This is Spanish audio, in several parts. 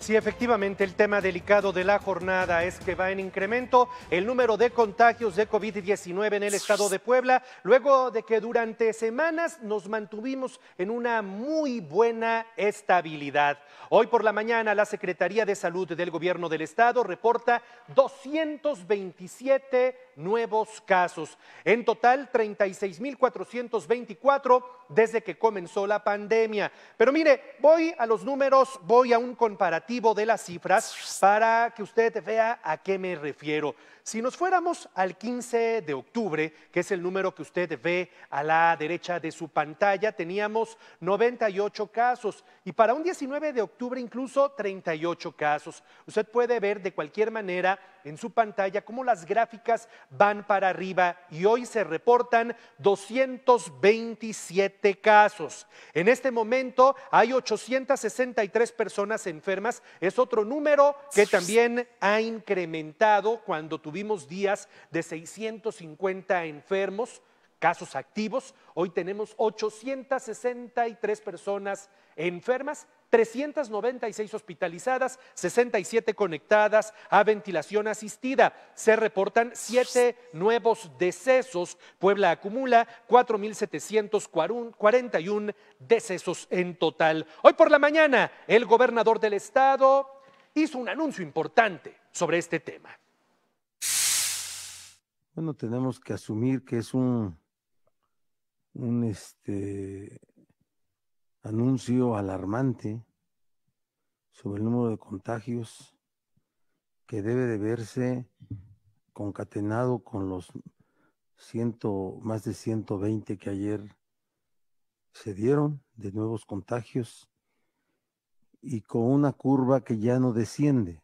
Sí, efectivamente, el tema delicado de la jornada es que va en incremento el número de contagios de COVID-19 en el estado de Puebla, luego de que durante semanas nos mantuvimos en una muy buena estabilidad. Hoy por la mañana, la Secretaría de Salud del Gobierno del Estado reporta 227 nuevos casos. En total, 36.424 desde que comenzó la pandemia. Pero mire, voy a los números, voy a un comparativo de las cifras para que usted vea a qué me refiero. Si nos fuéramos al 15 de octubre, que es el número que usted ve a la derecha de su pantalla, teníamos 98 casos y para un 19 de octubre incluso 38 casos. Usted puede ver de cualquier manera en su pantalla cómo las gráficas van para arriba y hoy se reportan 227 casos. En este momento hay 863 personas enfermas es otro número que también ha incrementado cuando tuvimos días de 650 enfermos, casos activos. Hoy tenemos 863 personas enfermas 396 hospitalizadas, 67 conectadas a ventilación asistida. Se reportan siete nuevos decesos. Puebla acumula 4.741 decesos en total. Hoy por la mañana, el gobernador del estado hizo un anuncio importante sobre este tema. Bueno, tenemos que asumir que es un, un este, anuncio alarmante sobre el número de contagios que debe de verse concatenado con los ciento, más de 120 que ayer se dieron de nuevos contagios y con una curva que ya no desciende,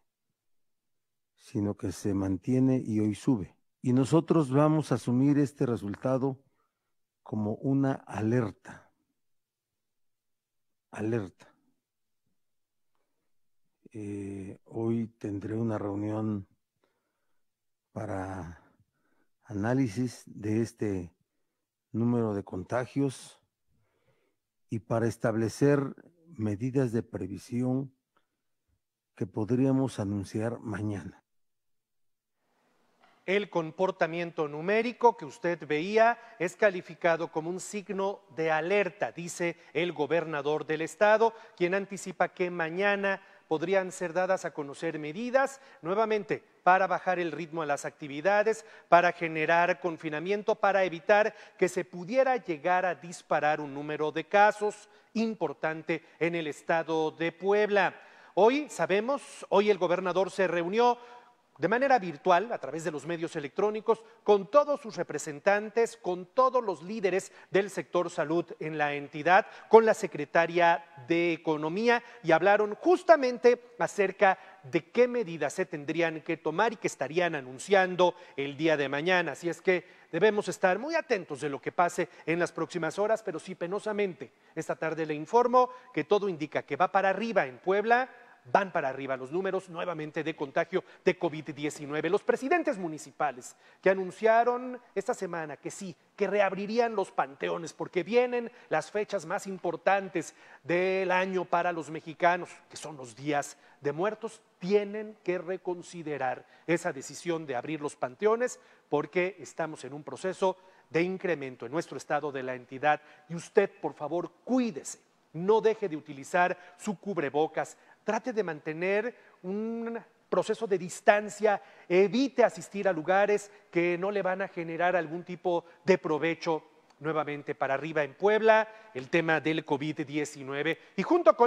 sino que se mantiene y hoy sube. Y nosotros vamos a asumir este resultado como una alerta alerta. Eh, hoy tendré una reunión para análisis de este número de contagios y para establecer medidas de previsión que podríamos anunciar mañana el comportamiento numérico que usted veía es calificado como un signo de alerta, dice el gobernador del estado, quien anticipa que mañana podrían ser dadas a conocer medidas nuevamente para bajar el ritmo a las actividades, para generar confinamiento, para evitar que se pudiera llegar a disparar un número de casos importante en el estado de Puebla. Hoy sabemos, hoy el gobernador se reunió de manera virtual, a través de los medios electrónicos, con todos sus representantes, con todos los líderes del sector salud en la entidad, con la secretaria de Economía y hablaron justamente acerca de qué medidas se tendrían que tomar y que estarían anunciando el día de mañana. Así es que debemos estar muy atentos de lo que pase en las próximas horas, pero sí penosamente. Esta tarde le informo que todo indica que va para arriba en Puebla van para arriba los números nuevamente de contagio de COVID-19. Los presidentes municipales que anunciaron esta semana que sí, que reabrirían los panteones porque vienen las fechas más importantes del año para los mexicanos, que son los días de muertos, tienen que reconsiderar esa decisión de abrir los panteones porque estamos en un proceso de incremento en nuestro estado de la entidad y usted, por favor, cuídese no deje de utilizar su cubrebocas, trate de mantener un proceso de distancia, evite asistir a lugares que no le van a generar algún tipo de provecho nuevamente para arriba en Puebla, el tema del COVID-19 y junto con